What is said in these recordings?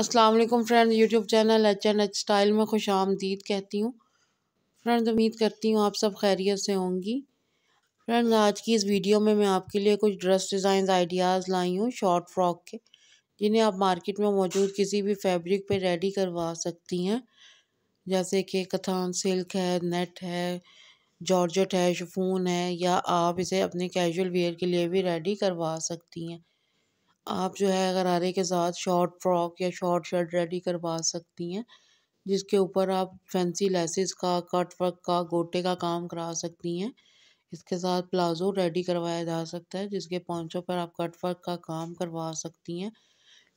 अस्सलाम वालेकुम friend YouTube channel H N H style में खुश आमदीद कहती हूँ फ्रेंड उम्मीद करती हूँ आप सब खैरियत से होंगी फ्रेंड्स आज की इस वीडियो में मैं आपके लिए कुछ ड्रेस डिज़ाइन आइडियाज़ लाई हूँ शॉर्ट फ्रॉक के जिन्हें आप मार्केट में मौजूद किसी भी फैब्रिक पे रेडी करवा सकती हैं जैसे कि कथान सिल्क है नेट है जॉर्जेट है शफून है या आप इसे अपने कैजुअल वेयर के लिए भी रेडी करवा सकती हैं आप जो है गरारे के साथ शॉर्ट फ्रॉक या शॉर्ट शर्ट रेडी करवा सकती हैं जिसके ऊपर आप फैंसी लेसेस का कट वर्क का गोटे का काम करा सकती हैं इसके साथ प्लाज़ो रेडी करवाया जा सकता है जिसके पौचों पर आप कट वर्क का काम करवा सकती हैं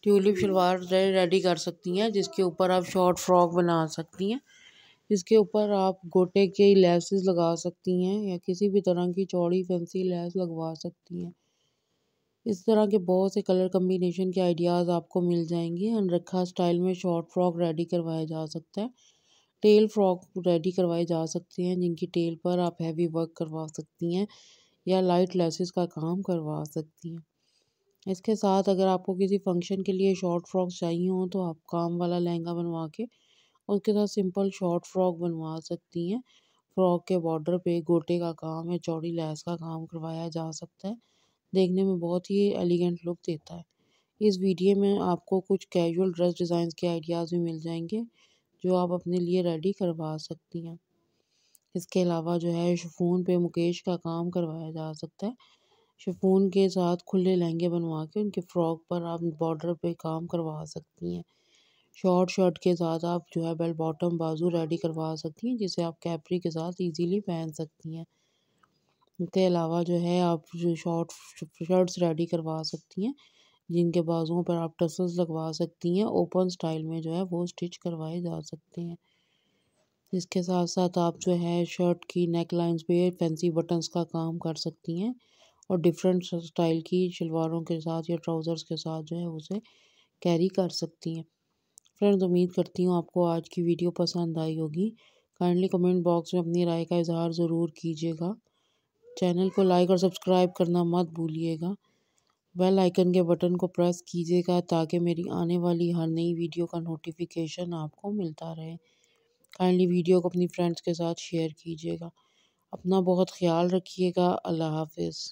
ट्यूलिप शलवार रेडी कर सकती हैं जिसके ऊपर आप शॉर्ट फ्रॉक बना सकती हैं इसके ऊपर आप गोटे के लेसेस लगा सकती हैं या किसी भी तरह की चौड़ी फैंसी लेस लगवा सकती हैं इस तरह के बहुत से कलर कम्बिनेशन के आइडियाज़ आपको मिल जाएंगे अनरखा स्टाइल में शॉर्ट फ्रॉक रेडी करवाया जा सकता है टेल फ्रॉक रेडी करवाए जा सकते हैं जिनकी टेल पर आप हैवी वर्क करवा सकती हैं या लाइट लेसेस का काम करवा सकती हैं इसके साथ अगर आपको किसी फंक्शन के लिए शॉर्ट फ्रॉक चाहिए हो तो आप काम वाला लहंगा बनवा के उसके साथ सिंपल शॉर्ट फ्रॉक बनवा सकती हैं फ्रॉक के बॉर्डर पे गोटे का काम या चौड़ी लैस का काम करवाया जा सकता है देखने में बहुत ही एलिगेंट लुक देता है इस वीडियो में आपको कुछ कैजुअल ड्रेस डिज़ाइन के आइडियाज़ भी मिल जाएंगे जो आप अपने लिए रेडी करवा सकती हैं इसके अलावा जो है शफून पे मुकेश का काम करवाया जा सकता है शफून के साथ खुले लहंगे बनवा के उनके फ़्रॉक पर आप बॉर्डर पे काम करवा सकती हैं शॉर्ट शर्ट के साथ आप जो है बेल बॉटम बाजू रेडी करवा सकती हैं जिसे आप कैपरी के साथ इजीली पहन सकती हैं इनके अलावा जो है आप जो शॉर्ट शर्ट्स रेडी करवा सकती हैं जिनके बाजुओं पर आप टसल्स लगवा सकती हैं ओपन स्टाइल में जो है वो स्टिच करवाए जा सकते हैं इसके साथ साथ आप जो है शर्ट की नेक लाइन्स पे फैंसी बटन्स का काम कर सकती हैं और डिफरेंट स्टाइल की शलवारों के साथ या ट्राउज़र्स के साथ जो है उसे कैरी कर सकती हैं फ्रेंड्स उम्मीद करती हूँ आपको आज की वीडियो पसंद आई होगी काइंडली कमेंट बॉक्स में अपनी राय का इजहार ज़रूर कीजिएगा चैनल को लाइक और सब्सक्राइब करना मत भूलिएगा बेल आइकन के बटन को प्रेस कीजिएगा ताकि मेरी आने वाली हर नई वीडियो का नोटिफिकेशन आपको मिलता रहे काइंडली वीडियो को अपनी फ्रेंड्स के साथ शेयर कीजिएगा अपना बहुत ख्याल रखिएगा अल्लाह हाफिज़